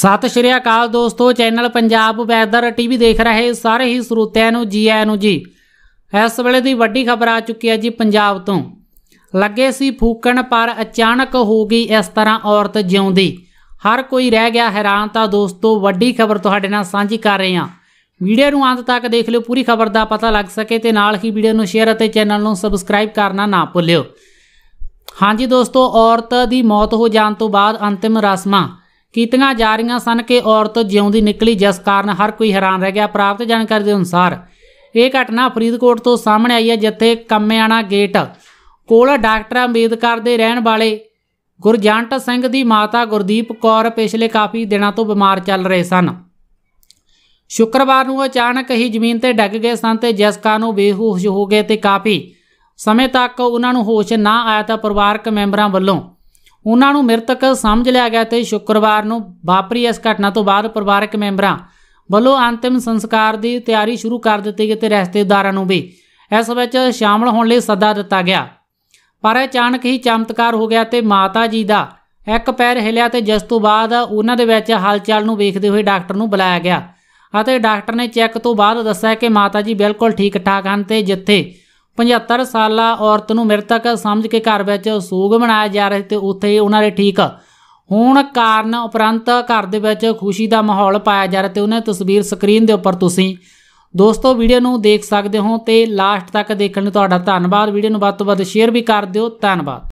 ਸਤਿ ਸ਼੍ਰੀ ਅਕਾਲ ਦੋਸਤੋ channel Punjab weather TV ਦੇਖ ਰਹੇ ਸਾਰੇ ਹੀ ਸਰੋਤਿਆਂ ਨੂੰ ਜੀ ਆਇਆਂ ਨੂੰ ਜੀ ਇਸ ਵੇਲੇ ਦੀ ਵੱਡੀ ਖਬਰ ਆ ਚੁੱਕੀ ਹੈ ਜੀ ਪੰਜਾਬ ਤੋਂ ਲੱਗੇ ਸੀ ਫੂਕਣ ਪਰ ਅਚਾਨਕ ਹੋ ਗਈ ਇਸ ਤਰ੍ਹਾਂ ਔਰਤ ਜਿਉਂਦੀ ਹਰ ਕੋਈ ਰਹਿ ਗਿਆ ਹੈਰਾਨ ਤਾਂ ਦੋਸਤੋ ਵੱਡੀ ਖਬਰ ਤੁਹਾਡੇ ਨਾਲ ਸਾਂਝੀ ਕਰ ਰਹੇ ਹਾਂ ਵੀਡੀਓ ਨੂੰ ਅੰਤ ਤੱਕ ਦੇਖ ਲਿਓ ਪੂਰੀ ਖਬਰ ਦਾ ਪਤਾ ਲੱਗ ਸਕੇ ਤੇ ਨਾਲ ਹੀ ਵੀਡੀਓ ਨੂੰ ਸ਼ੇਅਰ ਅਤੇ ਚੈਨਲ ਨੂੰ ਸਬਸਕ੍ਰਾਈਬ ਕਰਨਾ ਨਾ ਭੁੱਲਿਓ ਹਾਂਜੀ ਦੋਸਤੋ ਔਰਤ ਦੀ ਮੌਤ ਹੋ ਜਾਣ ਤੋਂ ਬਾਅਦ ਅੰਤਿਮ ਰਸਮਾਂ ਕੀਤੀਆਂ ਜਾ ਰਹੀਆਂ ਸਨ ਕਿ ਔਰਤ ਜਿਉਂਦੀ ਨਿਕਲੀ ਜਿਸ ਕਾਰਨ ਹਰ ਕੋਈ ਹੈਰਾਨ ਰਹਿ ਗਿਆ ਪ੍ਰਾਪਤ ਜਾਣਕਾਰੀ ਦੇ ਅਨੁਸਾਰ ਇਹ ਘਟਨਾ ਫਰੀਦਕੋਟ ਤੋਂ ਸਾਹਮਣੇ ਆਈ ਹੈ ਜਿੱਥੇ ਕੰਮਿਆਣਾ ਗੇਟ ਕੋਲ ਡਾਕਟਰ ਅੰਬੇਦਕਰ ਦੇ ਰਹਿਣ ਵਾਲੇ ਗੁਰਜੰਟ ਸਿੰਘ ਦੀ ਮਾਤਾ ਗੁਰਦੀਪ ਕੌਰ ਪਿਛਲੇ ਕਾਫੀ ਦਿਨਾਂ ਤੋਂ ਬਿਮਾਰ ਚੱਲ ਰਹੇ ਸਨ ਸ਼ੁੱਕਰਵਾਰ ਨੂੰ ਅਚਾਨਕ ਹੀ ਜ਼ਮੀਨ ਤੇ ਡਿੱਗ ਗਏ ਸਨ ਤੇ ਜਿਸ ਕਾਰਨ ਉਹ ਬੇਹੋਸ਼ ਹੋ ਗਏ ਤੇ ਕਾਫੀ ਸਮੇਂ ਤੱਕ ਉਹਨਾਂ ਨੂੰ ਹੋਸ਼ ਨਾ ਆਇਆ ਤਾਂ ਪਰਿਵਾਰਕ ਮੈਂਬਰਾਂ ਵੱਲੋਂ ਉਹਨਾਂ ਨੂੰ ਮ੍ਰਿਤਕ ਸਮਝ ਲਿਆ ਗਿਆ ਤੇ ਸ਼ੁੱਕਰਵਾਰ ਨੂੰ ਵਾਪਰੀ ਇਸ ਘਟਨਾ ਤੋਂ ਬਾਅਦ ਪਰਿਵਾਰਕ ਮੈਂਬਰਾਂ ਵੱਲੋਂ ਅੰਤਿਮ ਸੰਸਕਾਰ ਦੀ ਤਿਆਰੀ ਸ਼ੁਰੂ ਕਰ ਦਿੱਤੀ ਗਈ ਤੇ ਰਿਸ਼ਤੇਦਾਰਾਂ ਨੂੰ ਵੀ ਇਸ ਵਿੱਚ ਸ਼ਾਮਲ ਹੋਣ ਲਈ ਸੱਦਾ ਦਿੱਤਾ ਗਿਆ ਪਰ ਅਚਾਨਕ ਹੀ ਚਮਤਕਾਰ ਹੋ ਗਿਆ ਤੇ ਮਾਤਾ ਜੀ ਦਾ ਇੱਕ ਪੈਰ ਹਿਲਿਆ ਤੇ ਜਿਸ ਤੋਂ ਬਾਅਦ ਉਹਨਾਂ ਦੇ ਵਿੱਚ ਹਲਚਲ ਨੂੰ ਵੇਖਦੇ ਹੋਏ ਡਾਕਟਰ ਨੂੰ ਬੁਲਾਇਆ ਗਿਆ ਅਤੇ ਡਾਕਟਰ ਨੇ ਚੈੱਕ ਤੋਂ ਬਾਅਦ ਦੱਸਿਆ ਕਿ ਮਾਤਾ ਜੀ ਬਿਲਕੁਲ ਠੀਕ ਠਾਕ ਹਨ ਤੇ ਜਿੱਥੇ 75 ਸਾਲਾ ਔਰਤ ਨੂੰ ਮ੍ਰਿਤਕ ਸਮਝ ਕੇ ਘਰ ਵਿੱਚ ਸੂਗ ਮਨਾਇਆ ਜਾ ਰਿਹਾ ਤੇ ਉੱਥੇ ਹੀ ਉਹਨਾਂ ਦੇ ਠੀਕ ਹੁਣ ਕਾਰਨ ਉਪਰੰਤ ਘਰ ਦੇ ਵਿੱਚ ਖੁਸ਼ੀ ਦਾ ਮਾਹੌਲ ਪਾਇਆ ਜਾ ਰਿਹਾ ਤੇ ਉਹਨਾਂ ਦੀ ਤਸਵੀਰ ਸਕਰੀਨ ਦੇ ਉੱਪਰ ਤੁਸੀਂ ਦੋਸਤੋ ਵੀਡੀਓ ਨੂੰ ਦੇਖ ਸਕਦੇ ਹੋ ਤੇ ਲਾਸਟ ਤੱਕ ਦੇਖਣ ਲਈ ਤੁਹਾਡਾ ਧੰਨਵਾਦ ਵੀਡੀਓ ਨੂੰ ਵੱਧ ਤੋਂ ਵੱਧ ਸ਼ੇਅਰ ਵੀ ਕਰ ਦਿਓ ਧੰਨਵਾਦ